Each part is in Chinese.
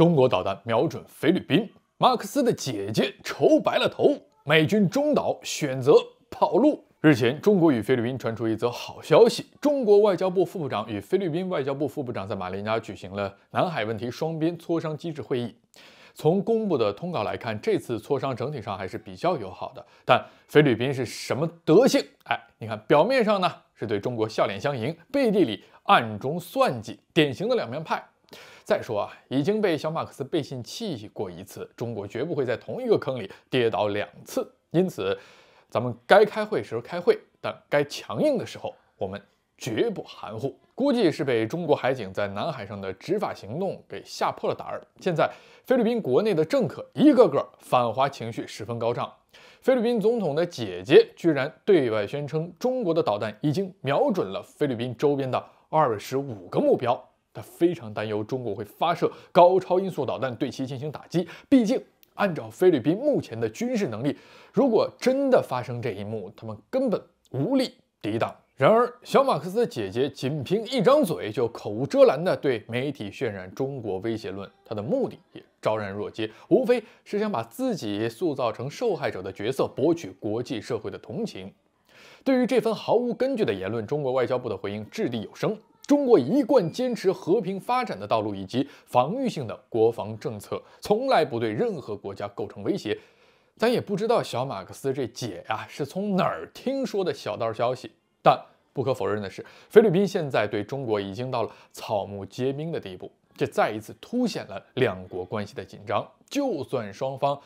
中国导弹瞄准菲律宾，马克思的姐姐愁白了头。美军中岛选择跑路。日前，中国与菲律宾传出一则好消息：中国外交部副部长与菲律宾外交部副部长在马林加举行了南海问题双边磋商机制会议。从公布的通稿来看，这次磋商整体上还是比较友好的。但菲律宾是什么德性？哎，你看，表面上呢是对中国笑脸相迎，背地里暗中算计，典型的两面派。再说啊，已经被小马克思背信弃义过一次，中国绝不会在同一个坑里跌倒两次。因此，咱们该开会时开会，但该强硬的时候，我们绝不含糊。估计是被中国海警在南海上的执法行动给吓破了胆儿。现在，菲律宾国内的政客一个个反华情绪十分高涨。菲律宾总统的姐姐居然对外宣称，中国的导弹已经瞄准了菲律宾周边的二十五个目标。他非常担忧中国会发射高超音速导弹对其进行打击，毕竟按照菲律宾目前的军事能力，如果真的发生这一幕，他们根本无力抵挡。然而，小马克思姐姐仅凭一张嘴就口无遮拦地对媒体渲染中国威胁论，他的目的也昭然若揭，无非是想把自己塑造成受害者的角色，博取国际社会的同情。对于这番毫无根据的言论，中国外交部的回应掷地有声。中国一贯坚持和平发展的道路以及防御性的国防政策，从来不对任何国家构成威胁。咱也不知道小马克思这姐呀是从哪儿听说的小道消息。但不可否认的是，菲律宾现在对中国已经到了草木皆兵的地步，这再一次凸显了两国关系的紧张。就算双方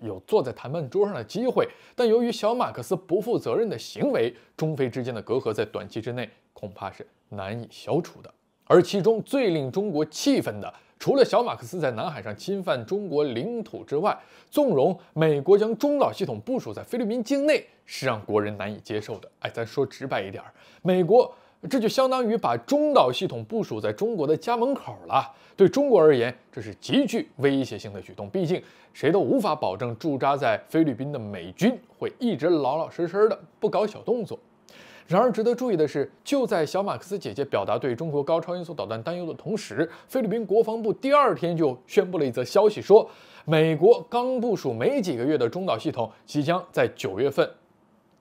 有坐在谈判桌上的机会，但由于小马克思不负责任的行为，中菲之间的隔阂在短期之内恐怕是。难以消除的，而其中最令中国气愤的，除了小马克思在南海上侵犯中国领土之外，纵容美国将中导系统部署在菲律宾境内，是让国人难以接受的。哎，咱说直白一点，美国这就相当于把中导系统部署在中国的家门口了。对中国而言，这是极具威胁性的举动。毕竟，谁都无法保证驻扎在菲律宾的美军会一直老老实实的，不搞小动作。然而，值得注意的是，就在小马克思姐姐表达对中国高超音速导弹担忧的同时，菲律宾国防部第二天就宣布了一则消息，说美国刚部署没几个月的中导系统，即将在九月份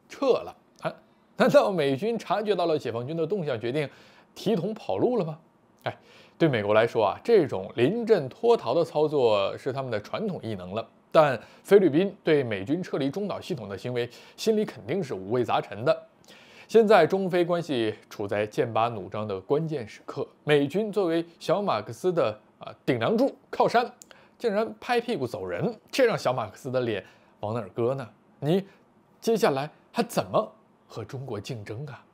撤了。哎，难道美军察觉到了解放军的动向，决定提桶跑路了吗？哎，对美国来说啊，这种临阵脱逃的操作是他们的传统异能了。但菲律宾对美军撤离中岛系统的行为，心里肯定是五味杂陈的。现在中非关系处在剑拔弩张的关键时刻，美军作为小马克思的啊顶梁柱靠山，竟然拍屁股走人，这让小马克思的脸往哪儿搁呢？你接下来还怎么和中国竞争啊？